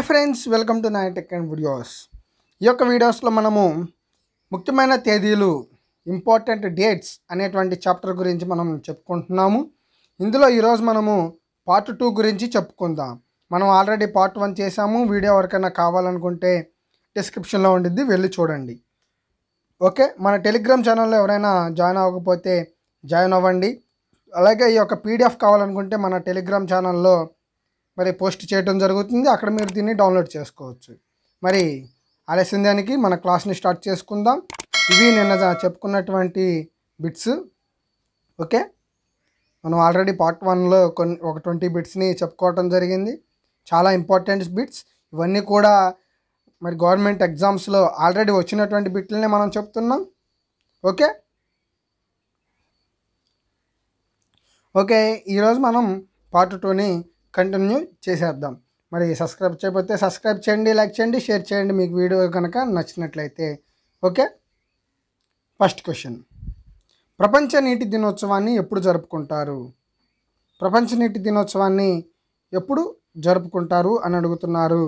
hi friends welcome to night tech and videos ఈ యొక్క వీడియోస్లో మనము ముఖ్యమైన తేదీలు ఇంపార్టెంట్ డేట్స్ అనేటువంటి చాప్టర్ గురించి మనం చెప్పుకుంటున్నాము ఇందులో ఈరోజు మనము పార్ట్ టూ గురించి చెప్పుకుందాం మనం ఆల్రెడీ పార్ట్ వన్ చేసాము వీడియో ఎవరికైనా కావాలనుకుంటే డిస్క్రిప్షన్లో ఉండిద్ది వెళ్ళి చూడండి ఓకే మన టెలిగ్రామ్ ఛానల్లో ఎవరైనా జాయిన్ అవ్వకపోతే జాయిన్ అవ్వండి అలాగే ఈ యొక్క పీడిఎఫ్ కావాలనుకుంటే మన టెలిగ్రామ్ ఛానల్లో మరి పోస్ట్ చేయడం జరుగుతుంది అక్కడ మీరు దీన్ని డౌన్లోడ్ చేసుకోవచ్చు మరి ఆలస్యం దానికి మన క్లాస్ని స్టార్ట్ చేసుకుందాం ఇవి నిన్న చెప్పుకున్నటువంటి బిట్స్ ఓకే మనం ఆల్రెడీ పార్ట్ వన్లో కొన్ని ఒక ట్వంటీ బిట్స్ని చెప్పుకోవటం జరిగింది చాలా ఇంపార్టెంట్ బిట్స్ ఇవన్నీ కూడా మరి గవర్నమెంట్ ఎగ్జామ్స్లో ఆల్రెడీ వచ్చినటువంటి బిట్లనే మనం చెప్తున్నాం ఓకే ఓకే ఈరోజు మనం పార్ట్ టూని కంటిన్యూ చేసేద్దాం మరి సబ్స్క్రైబ్ చేయకపోతే సబ్స్క్రైబ్ చేయండి లైక్ చేయండి షేర్ చేయండి మీకు వీడియో కనుక నచ్చినట్లయితే ఓకే ఫస్ట్ క్వశ్చన్ ప్రపంచ నీటి దినోత్సవాన్ని ఎప్పుడు జరుపుకుంటారు ప్రపంచ నీటి దినోత్సవాన్ని ఎప్పుడు జరుపుకుంటారు అని అడుగుతున్నారు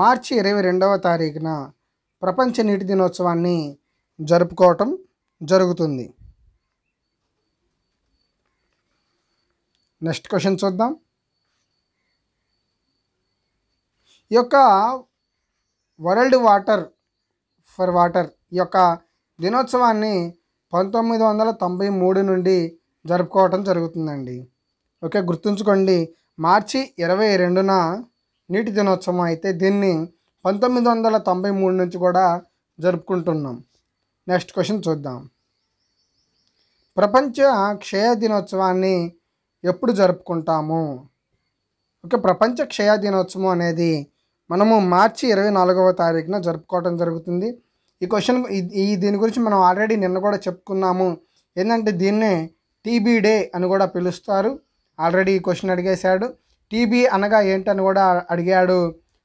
మార్చి ఇరవై రెండవ తారీఖున ప్రపంచ నీటి దినోత్సవాన్ని జరుపుకోవటం జరుగుతుంది నెక్స్ట్ క్వశ్చన్ చూద్దాం ఈ యొక్క వరల్డ్ వాటర్ ఫర్ వాటర్ ఈ యొక్క దినోత్సవాన్ని పంతొమ్మిది వందల తొంభై మూడు నుండి జరుపుకోవటం జరుగుతుందండి ఓకే గుర్తుంచుకోండి మార్చి ఇరవై రెండున నీటి దినోత్సవం అయితే దీన్ని పంతొమ్మిది వందల తొంభై మూడు నుంచి కూడా జరుపుకుంటున్నాం నెక్స్ట్ క్వశ్చన్ చూద్దాం ప్రపంచ క్షయ దినోత్సవాన్ని ఎప్పుడు జరుపుకుంటాము ఓకే ప్రపంచ క్షయ దినోత్సవం అనేది మనము మార్చి ఇరవై నాలుగవ తారీఖున జరుపుకోవడం జరుగుతుంది ఈ క్వశ్చన్ ఈ దీని గురించి మనం ఆల్రెడీ నిన్న కూడా చెప్పుకున్నాము ఏంటంటే దీన్నే టీబీ డే అని కూడా పిలుస్తారు ఆల్రెడీ ఈ క్వశ్చన్ అడిగేశాడు టీబీ అనగా ఏంటని కూడా అడిగాడు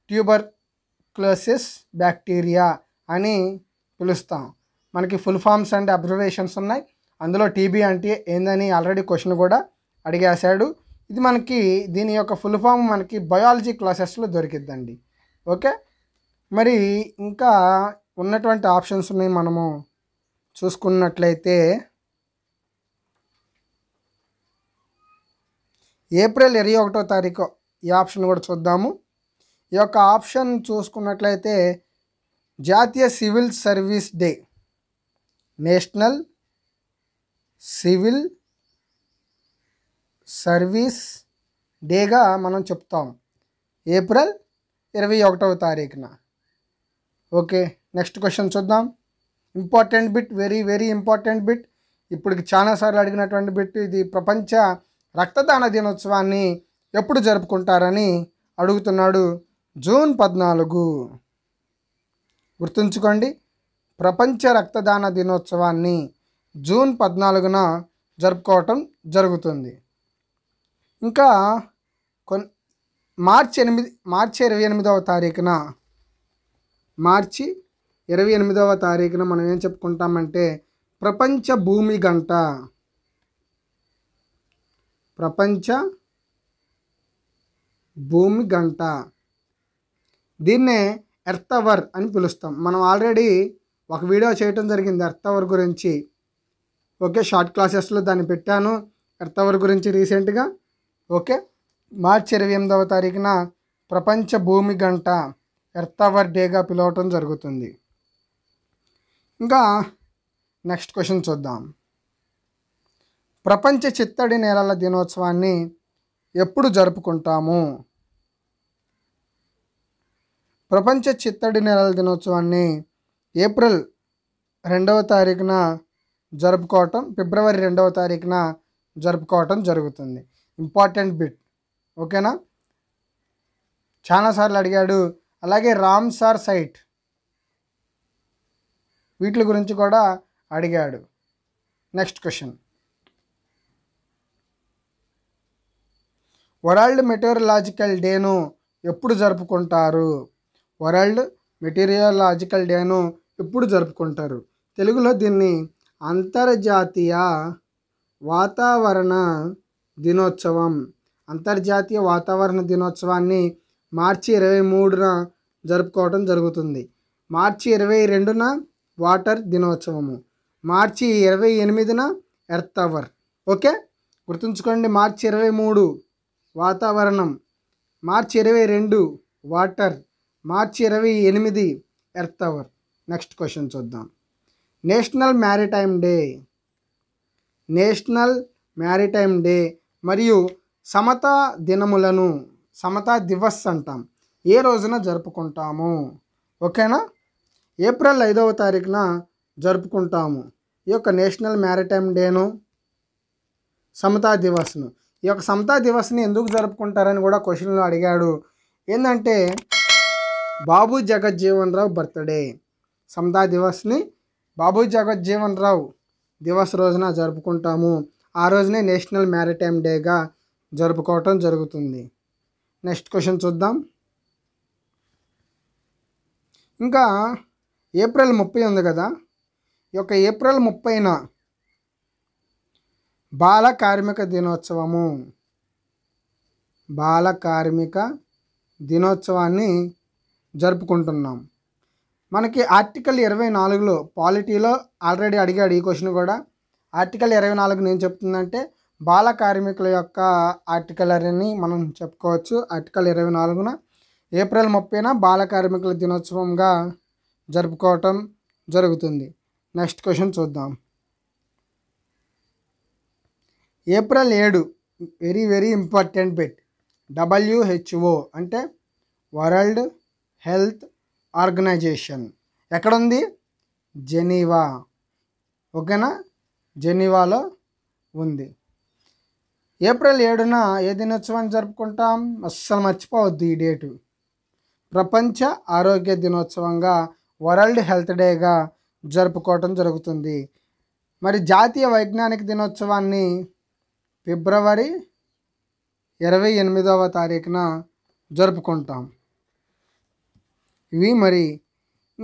ట్యూబర్ క్లోసిస్ బ్యాక్టీరియా అని పిలుస్తాం మనకి ఫుల్ ఫామ్స్ అండ్ అబ్జర్వేషన్స్ ఉన్నాయి అందులో టీబీ అంటే ఏందని ఆల్రెడీ క్వశ్చన్ కూడా అడిగేశాడు ఇది మనకి దీని యొక్క ఫుల్ ఫామ్ మనకి బయాలజీ క్లాసెస్లో దొరికిద్దండి ఓకే మరి ఇంకా ఉన్నటువంటి ఆప్షన్స్ని మనము చూసుకున్నట్లయితే ఏప్రిల్ ఇరవై ఒకటో తారీఖు ఈ ఆప్షన్ కూడా చూద్దాము ఈ యొక్క ఆప్షన్ చూసుకున్నట్లయితే జాతీయ civil service day national civil service డేగా మనం చెప్తాం ఏప్రిల్ ఇరవై ఒకటవ తారీఖున ఓకే నెక్స్ట్ క్వశ్చన్ చూద్దాం important bit very very important bit ఇప్పుడు చాలాసార్లు అడిగినటువంటి బిట్ ఇది ప్రపంచ రక్తదాన దినోత్సవాన్ని ఎప్పుడు జరుపుకుంటారని అడుగుతున్నాడు జూన్ పద్నాలుగు గుర్తుంచుకోండి ప్రపంచ రక్తదాన దినోత్సవాన్ని జూన్ పద్నాలుగున జరుపుకోవటం జరుగుతుంది ఇంకా కొన్ని మార్చి ఎనిమిది మార్చి ఇరవై ఎనిమిదవ తారీఖున మార్చి ఇరవై ఎనిమిదవ తారీఖున మనం ఏం చెప్పుకుంటామంటే ప్రపంచ భూమి గంట ప్రపంచ భూమి గంట దీన్నే ఎర్త్ అవర్ అని పిలుస్తాం మనం ఆల్రెడీ ఒక వీడియో చేయటం జరిగింది ఎర్త్ అవర్ గురించి ఓకే షార్ట్ క్లాసెస్లో దాన్ని పెట్టాను ఎర్త్ అవర్ గురించి రీసెంట్గా ఓకే మార్చి ఇరవై ఎనిమిదవ తారీఖున ప్రపంచ భూమి గంట ఎర్త్ అవర్ డేగా పిలవటం జరుగుతుంది ఇంకా నెక్స్ట్ క్వశ్చన్ చూద్దాం ప్రపంచ చిత్తడి నేలల దినోత్సవాన్ని ఎప్పుడు జరుపుకుంటాము ప్రపంచ చిత్తడి నేలల దినోత్సవాన్ని ఏప్రిల్ రెండవ తారీఖున జరుపుకోవటం ఫిబ్రవరి రెండవ తారీఖున జరుపుకోవటం జరుగుతుంది ఇంపార్టెంట్ బిట్ ఓకేనా చాలాసార్లు అడిగాడు అలాగే రామ్ సార్ సైట్ వీటి గురించి కూడా అడిగాడు నెక్స్ట్ క్వశ్చన్ వరల్డ్ మెటీరియలాజికల్ డేను ఎప్పుడు జరుపుకుంటారు వరల్డ్ మెటీరియలాజికల్ డేను ఎప్పుడు జరుపుకుంటారు తెలుగులో దీన్ని అంతర్జాతీయ వాతావరణ దినోత్సవం అంతర్జాతీయ వాతావరణ దినోత్సవాన్ని మార్చి ఇరవై మూడున జరుపుకోవడం జరుగుతుంది మార్చి ఇరవై రెండున వాటర్ దినోత్సవము మార్చి ఇరవై ఎనిమిదిన ఎర్త్ అవర్ ఓకే గుర్తుంచుకోండి మార్చి ఇరవై మూడు వాతావరణం మార్చి ఇరవై రెండు వాటర్ మార్చి ఇరవై ఎనిమిది ఎర్త్ అవర్ నెక్స్ట్ క్వశ్చన్ చూద్దాం national maritime day national maritime day మరియు సమతా దినములను సమతా దివస్ అంటాం ఏ రోజున జరుపుకుంటాము ఓకేనా ఏప్రిల్ ఐదవ తారీఖున జరుపుకుంటాము ఈ యొక్క నేషనల్ మ్యారిటైమ్ డేను సమతా దివస్ను ఈ యొక్క సమతా దివస్ని ఎందుకు జరుపుకుంటారని కూడా క్వశ్చన్లు అడిగాడు ఏంటంటే బాబు జగజ్జీవన్ రావు బర్త్డే సమతా దివస్ని బాబు జగజ్జీవన్ రావు దివస్ రోజున జరుపుకుంటాము ఆ రోజునే నేషనల్ మ్యారిటైమ్ డేగా జరుపుకోవటం జరుగుతుంది నెక్స్ట్ క్వశ్చన్ చూద్దాం ఇంకా ఏప్రిల్ ముప్పై ఉంది కదా ఈ యొక్క ఏప్రిల్ ముప్పైన బాల కార్మిక దినోత్సవము బాల కార్మిక దినోత్సవాన్ని జరుపుకుంటున్నాం మనకి ఆర్టికల్ ఇరవై నాలుగులో పాలిటీలో ఆల్రెడీ అడిగాడు ఈ క్వశ్చన్ కూడా ఆర్టికల్ ఇరవై నాలుగు నేను చెప్తుందంటే బాల కార్మికుల యొక్క ఆర్టికల్ అని మనం చెప్పుకోవచ్చు ఆర్టికల్ ఇరవై నాలుగున ఏప్రిల్ ముప్పైన బాల కార్మికుల దినోత్సవంగా జరుపుకోవటం జరుగుతుంది నెక్స్ట్ క్వశ్చన్ చూద్దాం ఏప్రిల్ ఏడు very very important bit WHO అంటే వరల్డ్ హెల్త్ ఆర్గనైజేషన్ ఎక్కడుంది జెనీవా ఓకేనా జెనీవాలో ఉంది ఏప్రిల్ ఏడున ఏ దినోత్సవాన్ని జరుపుకుంటాం అస్సలు మర్చిపోవద్దు ఈ డేటు ప్రపంచ ఆరోగ్య దినోత్సవంగా వరల్డ్ హెల్త్ డేగా జరుపుకోవటం జరుగుతుంది మరి జాతీయ వైజ్ఞానిక దినోత్సవాన్ని ఫిబ్రవరి ఇరవై ఎనిమిదవ తారీఖున జరుపుకుంటాం ఇవి మరి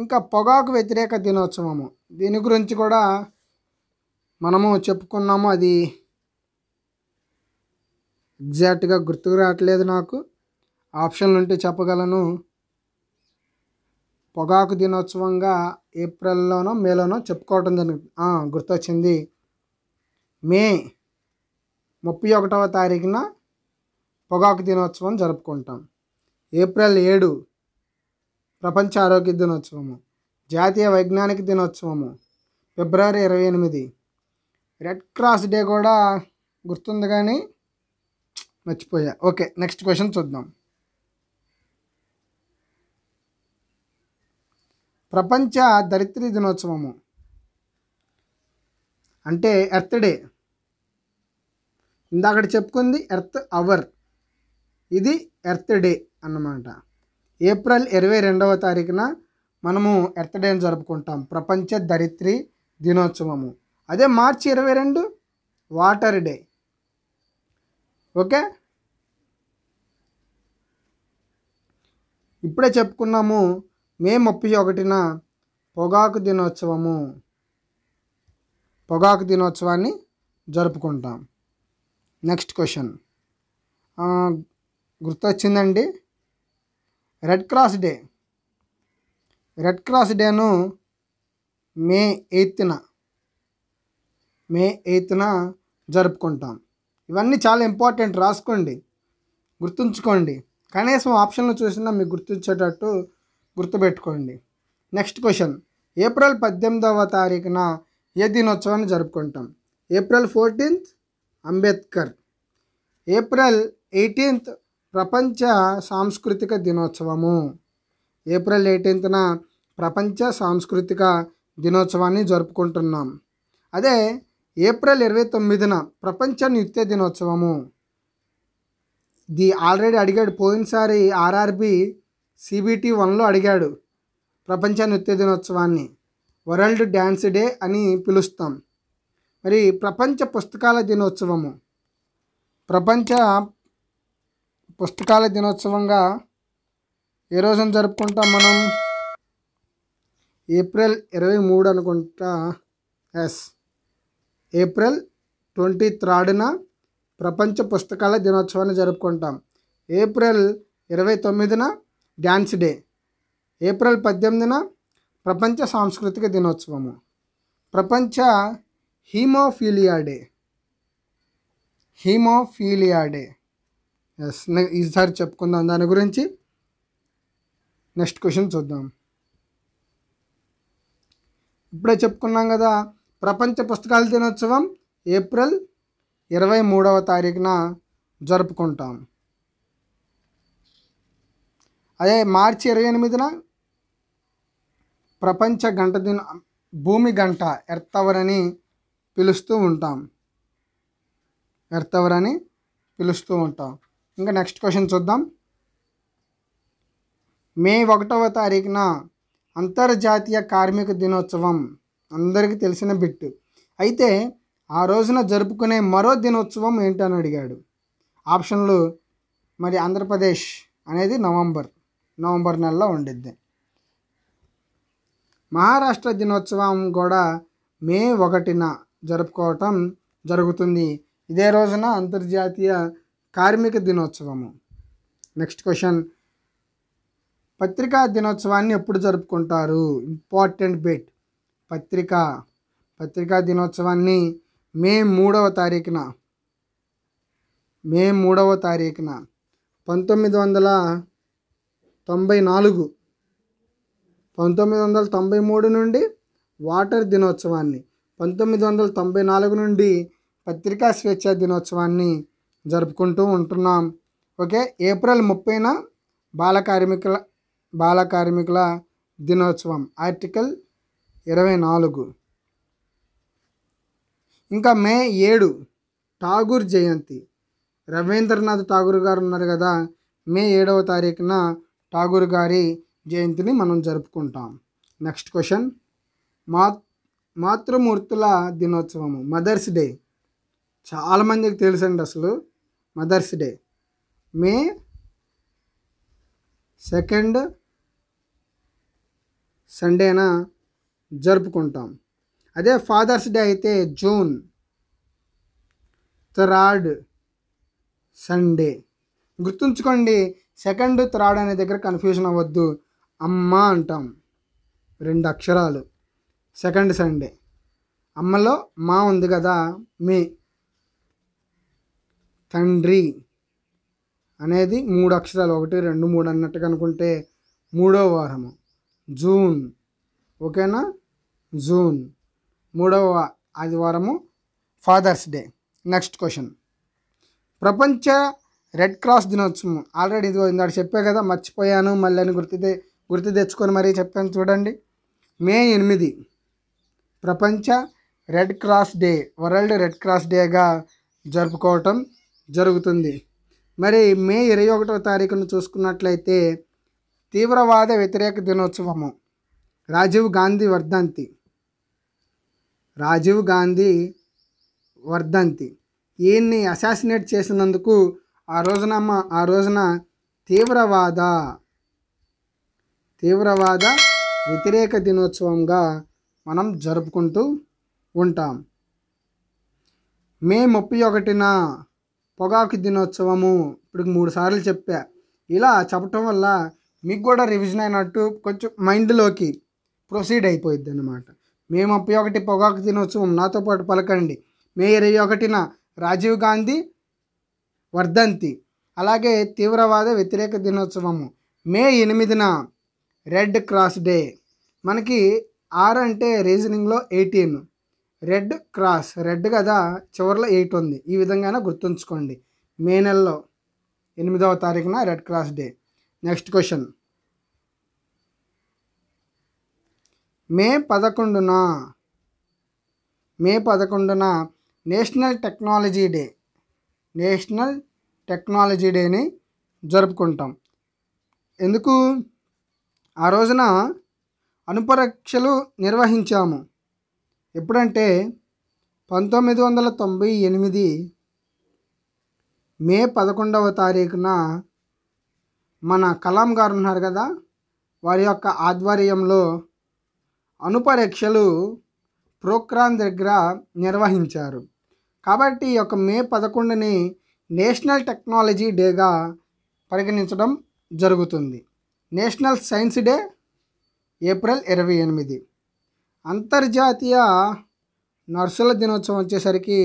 ఇంకా పొగాకు వ్యతిరేక దినోత్సవము దీని గురించి కూడా మనము చెప్పుకున్నాము అది ఎగ్జాక్ట్గా గుర్తుకు రావట్లేదు నాకు ఆప్షన్లు ఉంటే చెప్పగలను పొగాకు దినోత్సవంగా ఏప్రిల్లోనో మేలోనో చెప్పుకోవటం జరిగింది గుర్తొచ్చింది మే ముప్పై ఒకటవ తారీఖున పొగాకు దినోత్సవం జరుపుకుంటాం ఏప్రిల్ ఏడు ప్రపంచ ఆరోగ్య దినోత్సవము జాతీయ వైజ్ఞానిక దినోత్సవము ఫిబ్రవరి ఇరవై ఎనిమిది రెడ్ క్రాస్ డే కూడా గుర్తుంది కానీ మర్చిపోయా ఓకే నెక్స్ట్ క్వశ్చన్ చూద్దాం ప్రపంచ దరిత్రి దినోత్సవము అంటే ఎర్త్ డే ఇందాక చెప్పుకుంది ఎర్త్ అవర్ ఇది ఎర్త్ డే అన్నమాట ఏప్రిల్ ఇరవై రెండవ తారీఖున మనము ఎర్త్ డేని జరుపుకుంటాం ప్రపంచ దరిత్రి దినోత్సవము అదే మార్చి ఇరవై రెండు వాటర్ డే ఓకే ఇప్పుడే చెప్పుకున్నాము మే ముప్పై ఒకటిన పొగాకు దినోత్సవము పొగాకు దినోత్సవాన్ని జరుపుకుంటాం నెక్స్ట్ క్వశ్చన్ గుర్తొచ్చిందండి red cross day red cross డేను మే ఎయిత్న మే ఎయిత్న జరుపుకుంటాం ఇవన్నీ చాలా ఇంపార్టెంట్ రాసుకోండి గుర్తుంచుకోండి కనీసం ఆప్షన్లు చూసినా మీకు గుర్తించేటట్టు గుర్తుపెట్టుకోండి నెక్స్ట్ క్వశ్చన్ ఏప్రిల్ పద్దెనిమిదవ తారీఖున ఏ దినోత్సవాన్ని జరుపుకుంటాం April fourteenth Ambedkar April eighteenth ప్రపంచ సాంస్కృతిక దినోత్సవము ఏప్రిల్ ఎయిటీన్త్న ప్రపంచ సాంస్కృతిక దినోత్సవాన్ని జరుపుకుంటున్నాం అదే ఏప్రిల్ ఇరవై తొమ్మిదిన ప్రపంచ నృత్య దినోత్సవము ది ఆల్రెడీ అడిగాడు పోయినసారి ఆర్ఆర్బి సిబిటి వన్లో అడిగాడు ప్రపంచ నృత్య దినోత్సవాన్ని వరల్డ్ డ్యాన్స్ డే అని పిలుస్తాం మరి ప్రపంచ పుస్తకాల దినోత్సవము ప్రపంచ పుస్తకాల దినోత్సవంగా ఏ రోజున జరుపుకుంటాం మనం ఏప్రిల్ ఇరవై మూడు అనుకుంటా ఎస్ ఏప్రిల్ ట్వంటీ థర్డ్న ప్రపంచ పుస్తకాల దినోత్సవాన్ని జరుపుకుంటాం ఏప్రిల్ ఇరవై తొమ్మిదిన డ్యాన్స్ డే ఏప్రిల్ పద్దెనిమిదిన ప్రపంచ సాంస్కృతిక దినోత్సవము ప్రపంచ హీమోఫీలియా డే హీమోఫీలియా డే ఎస్ ఈసారి చెప్పుకుందాం దాని గురించి నెక్స్ట్ క్వశ్చన్ చూద్దాం ఇప్పుడే చెప్పుకున్నాం కదా ప్రపంచ పుస్తకాల దినోత్సవం ఏప్రిల్ ఇరవై మూడవ తారీఖున జరుపుకుంటాం అదే మార్చి ఇరవై ఎనిమిదిన ప్రపంచ గంట దిన భూమి గంట ఎర్త్ అవర్ అని పిలుస్తూ ఉంటాం ఎర్తవర్ అని పిలుస్తూ ఉంటాం ఇంకా నెక్స్ట్ క్వశ్చన్ చూద్దాం మే ఒకటవ తారీఖున అంతర్జాతీయ కార్మిక దినోత్సవం అందరికీ తెలిసిన బిట్టు అయితే ఆ రోజున జరుపుకునే మరో దినోత్సవం ఏంటని అడిగాడు ఆప్షన్లు మరి ఆంధ్రప్రదేశ్ అనేది నవంబర్ నవంబర్ నెలలో ఉండిద్ది మహారాష్ట్ర దినోత్సవం కూడా మే ఒకటిన జరుపుకోవటం జరుగుతుంది ఇదే రోజున అంతర్జాతీయ కార్మిక దినోత్సవము నెక్స్ట్ క్వశ్చన్ పత్రికా దినోత్సవాన్ని ఎప్పుడు జరుపుకుంటారు ఇంపార్టెంట్ బిట్ పత్రిక పత్రికా దినోత్సవాన్ని మే మూడవ తారీఖున మే మూడవ తారీఖున పంతొమ్మిది వందల తొంభై నాలుగు పంతొమ్మిది వందల తొంభై మూడు నుండి వాటర్ దినోత్సవాన్ని పంతొమ్మిది వందల తొంభై నాలుగు నుండి పత్రికా స్వేచ్ఛ దినోత్సవాన్ని జరుపుకుంటూ ఉంటున్నాం ఓకే ఏప్రిల్ ముప్పైన బాల కార్మికుల బాల కార్మికుల దినోత్సవం ఆర్టికల్ ఇరవై నాలుగు ఇంకా మే ఏడు ఠాగూర్ జయంతి రవీంద్రనాథ్ ఠాగూర్ గారు ఉన్నారు కదా మే ఏడవ తారీఖున ఠాగూర్ గారి జయంతిని మనం జరుపుకుంటాం నెక్స్ట్ క్వశ్చన్ మా మాతృమూర్తుల దినోత్సవము మదర్స్ డే చాలామందికి తెలుసండి అసలు మదర్స్ డే మే సెకండ్ సండేన జరుపుకుంటాం అదే ఫాదర్స్ డే అయితే జూన్ థర్డ్ సండే గుర్తుంచుకోండి సెకండ్ థర్డ్ అనే దగ్గర కన్ఫ్యూజన్ అవ్వద్దు అమ్మ అంటాం రెండు అక్షరాలు సెకండ్ సండే అమ్మలో మా ఉంది కదా మీ తండ్రి అనేది మూడు అక్షరాలు ఒకటి రెండు మూడు అన్నట్టు కనుకుంటే మూడో వారము జూన్ ఓకేనా జూన్ మూడవ ఆదివారము ఫాదర్స్ డే నెక్స్ట్ క్వశ్చన్ ప్రపంచ రెడ్ క్రాస్ దినోత్సవం ఆల్రెడీ ఇదిగో ఇందాక చెప్పే కదా మర్చిపోయాను మళ్ళీ అని గుర్తు గుర్తు తెచ్చుకొని మరీ చెప్పాను చూడండి మే ఎనిమిది ప్రపంచ red cross day world red cross డేగా జరుపుకోవటం జరుగుతుంది మరి మే ఇరవై ఒకటవ తారీఖును చూసుకున్నట్లయితే తీవ్రవాద వ్యతిరేక దినోత్సవము రాజీవ్ గాంధీ వర్ధంతి రాజీవ్ గాంధీ వర్ధంతి ఈయన్ని అసాసినేట్ చేసినందుకు ఆ రోజున ఆ రోజున తీవ్రవాద తీవ్రవాద వ్యతిరేక దినోత్సవంగా మనం జరుపుకుంటూ ఉంటాం మే ముప్పై ఒకటిన పొగాకు దినోత్సవము ఇప్పుడు మూడు సార్లు చెప్పా ఇలా చెప్పటం వల్ల మీకు కూడా రివిజన్ అయినట్టు కొంచెం మైండ్లోకి ప్రొసీడ్ అయిపోయిద్ది అన్నమాట మే ముప్పై ఒకటి పొగాకు దినోత్సవం నాతో పాటు పలకండి మే ఇరవై ఒకటిన రాజీవ్ గాంధీ వర్ధంతి అలాగే తీవ్రవాద వ్యతిరేక దినోత్సవము మే ఎనిమిదిన రెడ్ క్రాస్ డే మనకి ఆర్ అంటే రీజనింగ్లో ఎయిటీన్ రెడ్ క్రాస్ రెడ్ కదా చివరిలో ఎయిట్ ఉంది ఈ విధంగా గుర్తుంచుకోండి మే నెలలో ఎనిమిదవ తారీఖున red cross day next question May పదకొండున మే పదకొండున national technology day national technology డేని జరుపుకుంటాం ఎందుకు ఆ రోజున అనుపరీక్షలు నిర్వహించాము ఎప్పుడంటే పంతొమ్మిది వందల తొంభై ఎనిమిది మే పదకొండవ తారీఖున మన కలాం గారు ఉన్నారు కదా వారి యొక్క ఆధ్వర్యంలో అనుపరీక్షలు ప్రోక్రాన్ దగ్గర నిర్వహించారు కాబట్టి ఈ యొక్క మే పదకొండుని నేషనల్ టెక్నాలజీ డేగా పరిగణించడం జరుగుతుంది నేషనల్ సైన్స్ డే ఏప్రిల్ ఇరవై ఎనిమిది అంతర్జాతీయ నర్సుల దినోత్సవం వచ్చేసరికి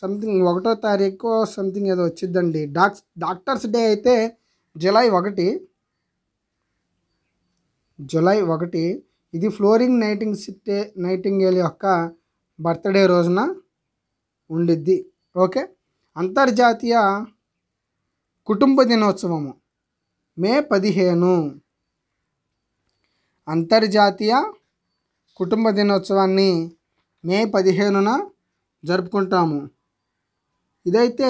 సంథింగ్ ఒకటో తారీఖు సంథింగ్ ఏదో వచ్చిందండి డాక్స్ డాక్టర్స్ డే అయితే జూలై ఒకటి జూలై ఒకటి ఇది ఫ్లోరింగ్ నైటింగ్ సిట్టే నైటింగేల్ యొక్క బర్త్డే రోజున ఉండిద్ది ఓకే అంతర్జాతీయ కుటుంబ దినోత్సవము మే పదిహేను అంతర్జాతీయ కుటుంబ దినోత్సవాన్ని మే పదిహేనున జరుపుకుంటాము ఇదైతే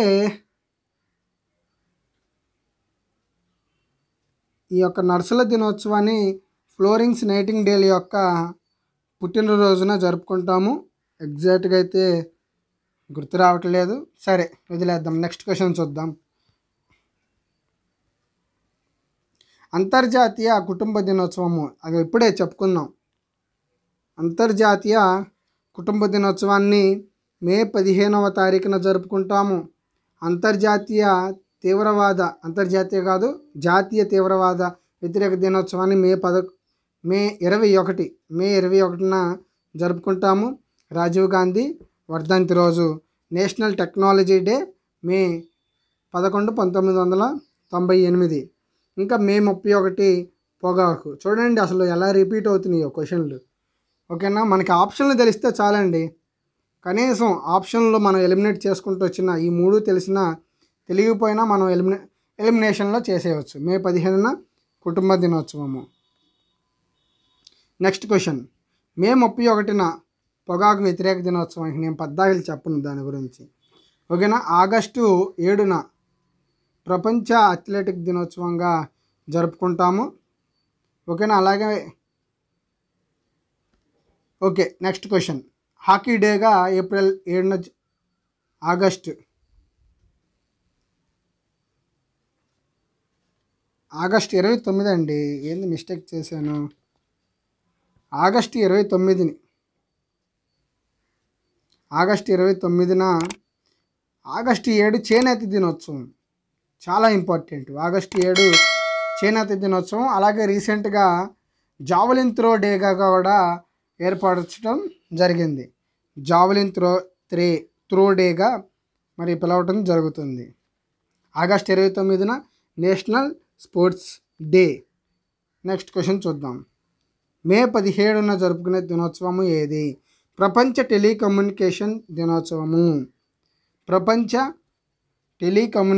ఈ యొక్క నర్సుల దినోత్సవాన్ని ఫ్లోరింగ్స్ నైటింగ్ డేల్ యొక్క పుట్టినరోజున జరుపుకుంటాము ఎగ్జాక్ట్గా అయితే గుర్తు రావట్లేదు సరే వదిలేద్దాం నెక్స్ట్ క్వశ్చన్ చూద్దాం అంతర్జాతీయ కుటుంబ దినోత్సవము అది ఇప్పుడే చెప్పుకుందాం అంతర్జాతీయ కుటుంబ దినోత్సవాన్ని మే పదిహేనవ తారీఖున జరుపుకుంటాము అంతర్జాతీయ తీవ్రవాద అంతర్జాతీయ కాదు జాతీయ తీవ్రవాద వ్యతిరేక దినోత్సవాన్ని మే పద మే ఇరవై ఒకటి మే ఇరవై ఒకటిన జరుపుకుంటాము రాజీవ్ గాంధీ వర్ధంతి రోజు నేషనల్ టెక్నాలజీ డే మే పదకొండు పంతొమ్మిది వందల తొంభై ఎనిమిది ఇంకా మే ముప్పై ఒకటి పొగాకు చూడండి అసలు ఎలా రిపీట్ అవుతున్నాయో క్వశ్చన్లు ఓకేనా మనకి ఆప్షన్లు తెలిస్తే చాలండి కనీసం ఆప్షన్లు మనం ఎలిమినేట్ చేసుకుంటూ వచ్చిన ఈ మూడు తెలిసిన తెలియకపోయినా మనం ఎలిమినే ఎలిమినేషన్లో చేసేయవచ్చు మే పదిహేనున కుటుంబ దినోత్సవము నెక్స్ట్ క్వశ్చన్ మే ముప్పై ఒకటిన పొగాకు వ్యతిరేక దినోత్సవానికి నేను పద్దాకులు చెప్పను దాని గురించి ఓకేనా ఆగస్టు ఏడున ప్రపంచ అథ్లెటిక్ దినోత్సవంగా జరుపుకుంటాము ఓకేనా అలాగే ఓకే నెక్స్ట్ క్వశ్చన్ హాకీ డేగా ఏప్రిల్ ఏడున ఆగస్టు ఆగస్ట్ ఇరవై తొమ్మిది అండి ఏంది మిస్టేక్ చేశాను ఆగస్టు ఇరవై తొమ్మిదిని ఆగస్టు ఇరవై తొమ్మిదిన ఆగస్టు ఏడు చేనేత దినోత్సవం చాలా ఇంపార్టెంట్ ఆగస్టు ఏడు చేనేత దినోత్సవం అలాగే రీసెంట్గా జావలిన్ త్రో డేగా కూడా ఏర్పరచడం జరిగింది జావలిన్ త్రో త్రే త్రో డేగా మరి పిలవటం జరుగుతుంది ఆగస్ట్ ఇరవై తొమ్మిదిన national sports day next question చూద్దాం మే పదిహేడున జరుపుకునే దినోత్సవము ఏది ప్రపంచ టెలికమ్యూనికేషన్ దినోత్సవము ప్రపంచ టెలికమ్యూని